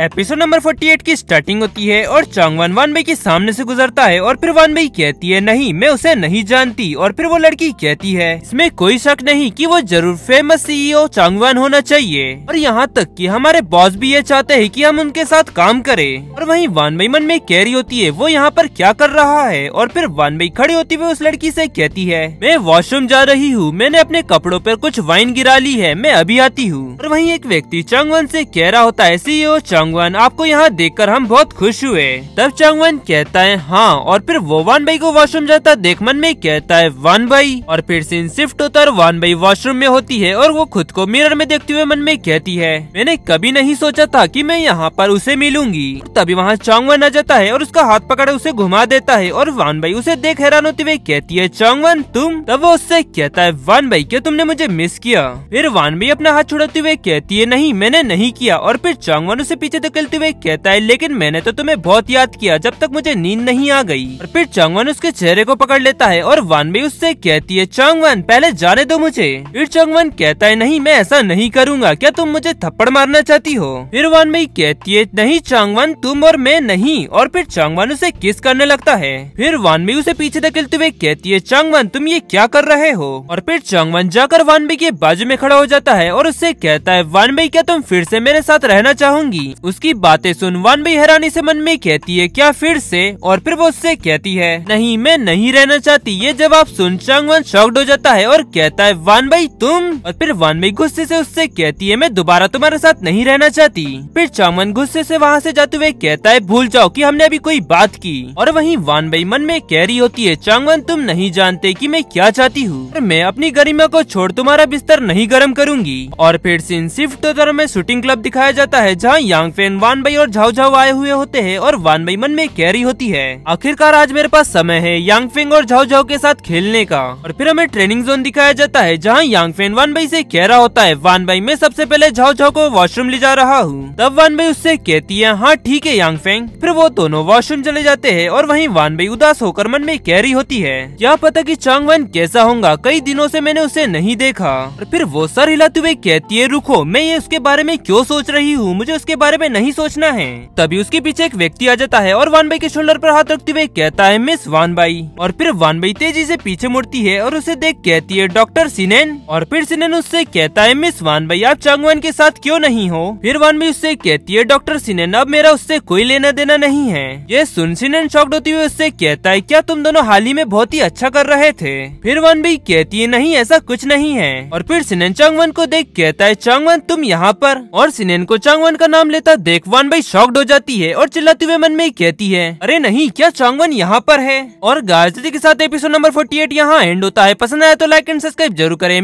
episode number 48 की starting होती है और वन भाई के सामने से गुजरता है और फिर वन भाई कहती है नहीं मैं उसे नहीं जानती और फिर वो लड़की कहती है इसमें कोई शक नहीं कि वो जरूर फेमस सीईओ वन होना चाहिए और यहाँ तक कि हमारे बॉस भी ये चाहते हैं कि हम उनके साथ काम करें और वही वन भाई मन में कैरी होती है वो यहाँ पर क्या कर रहा है और फिर भाई खड़ी होती हुई उस लड़की ऐसी कहती है मैं वॉशरूम जा रही हूँ मैंने अपने कपड़ों आरोप कुछ वाइन गिरा ली है मैं अभी आती हूँ और वही एक व्यक्ति चांगवान ऐसी कह रहा होता है सीईओ चांग e चांगवान आपको यहाँ देखकर हम बहुत खुश हुए तब चांगवान कहता है हाँ और फिर वो वान भाई को वॉशरूम जाता देख मन में कहता है वान भाई और फिर सीन शिफ्ट होता है वान भाई वॉशरूम में होती है और वो खुद को मिरर में देखते हुए मन में कहती है मैंने कभी नहीं सोचा था कि मैं यहाँ पर उसे मिलूंगी तभी वहाँ चांगवान आ जाता है और उसका हाथ पकड़े उसे घुमा देता है और वान भाई उसे देख हैरान होते हुए कहती है चांगवान तुम तब वो उससे कहता है वान भाई क्या तुमने मुझे मिस किया फिर वान भाई अपना हाथ छुड़ाते हुए कहती है नहीं मैंने नहीं किया और फिर चांगवान उसे नीचे धकेलते तो हुए कहता है लेकिन मैंने तो तुम्हें बहुत याद किया जब तक मुझे नींद नहीं आ गई और फिर चांगवान उसके चेहरे को पकड़ लेता है और वान भी उससे कहती है चांगवान पहले जाने दो मुझे फिर चांगवान कहता है नहीं मैं ऐसा नहीं करूँगा क्या तुम मुझे थप्पड़ मारना चाहती हो फिर भाई कहती है नहीं चांगवान तुम और मैं नहीं और फिर चांगवान उसे किस करने लगता है फिर वानबी उसे पीछे धकेलते हुए कहती है चांगवान तुम ये क्या कर रहे हो और फिर चांगवान जाकर वानबी के बाजू में खड़ा हो जाता है और उससे कहता है भाई क्या तुम फिर से मेरे साथ रहना चाहूंगी उसकी बातें सुन वन भी हैरानी से मन में कहती है क्या फिर से और फिर वो उससे कहती है नहीं मैं नहीं रहना चाहती ये जवाब सुन चांग वन शॉक्ड हो जाता है और कहता है वन भाई तुम और फिर वान भाई गुस्से से उससे कहती है मैं दोबारा तुम्हारे साथ नहीं रहना चाहती फिर चांगवन गुस्से से वहाँ से जाते हुए कहता है भूल जाओ कि हमने अभी कोई बात की और वहीं वान भाई मन में कह रही होती है चांगवन तुम नहीं जानते कि मैं क्या चाहती हूँ मैं अपनी गरिमा को छोड़ तुम्हारा बिस्तर नहीं गर्म करूंगी और फिर सिंह शिफ्ट में शूटिंग क्लब दिखाया जाता है जहाँ यांग वांगफेन वानबाई और झाओ आए हुए होते हैं और वानबाई मन में कैरी होती है आखिरकार आज मेरे पास समय है यांग फेंग और झाओ के साथ खेलने का और फिर हमें ट्रेनिंग जोन दिखाया जाता है जहाँ यांग यांगफेन वानबाई से कह रहा होता है वानबाई मैं सबसे पहले झाओ को वॉशरूम ले जा रहा हूँ तब भाई उससे कहती है हाँ ठीक है यांग फेंग फिर वो दोनों वॉशरूम चले जाते हैं और वहीं भाई उदास होकर मन में कैरी होती है क्या पता की चांग वन कैसा होगा कई दिनों ऐसी मैंने उसे नहीं देखा और फिर वो सर हिलाते हुए कहती है रुको मैं ये उसके बारे में क्यों सोच रही हूँ मुझे उसके बारे में नहीं सोचना है तभी उसके पीछे एक व्यक्ति आ जाता है और वान भाई के शोल्डर पर हाथ रखते हुए कहता है मिस वान भाई और फिर भाई तेजी से पीछे मुड़ती है और उसे देख कहती है डॉक्टर सिनेन और फिर सिनेन उससे कहता है मिस भाई आप चांगवान के साथ क्यों नहीं हो फिर वान भाई उससे कहती है डॉक्टर सिनेन अब मेरा उससे कोई लेना देना नहीं है ये सुन सिनेन शॉक्ड होती हुई उससे कहता है क्या तुम दोनों हाल ही में बहुत ही अच्छा कर रहे थे फिर भाई कहती है नहीं ऐसा कुछ नहीं है और फिर सिनेन चांगवान को देख कहता है चांगवान तुम यहाँ पर और सिनेन को चांगवान का नाम लेता आता देख भाई शॉक्ड हो जाती है और चिल्लाते हुए मन में ही कहती है अरे नहीं क्या चांगवन यहाँ पर है और गार्जी के साथ एपिसोड नंबर फोर्टी एट यहाँ एंड होता है पसंद आया तो लाइक एंड सब्सक्राइब जरूर करें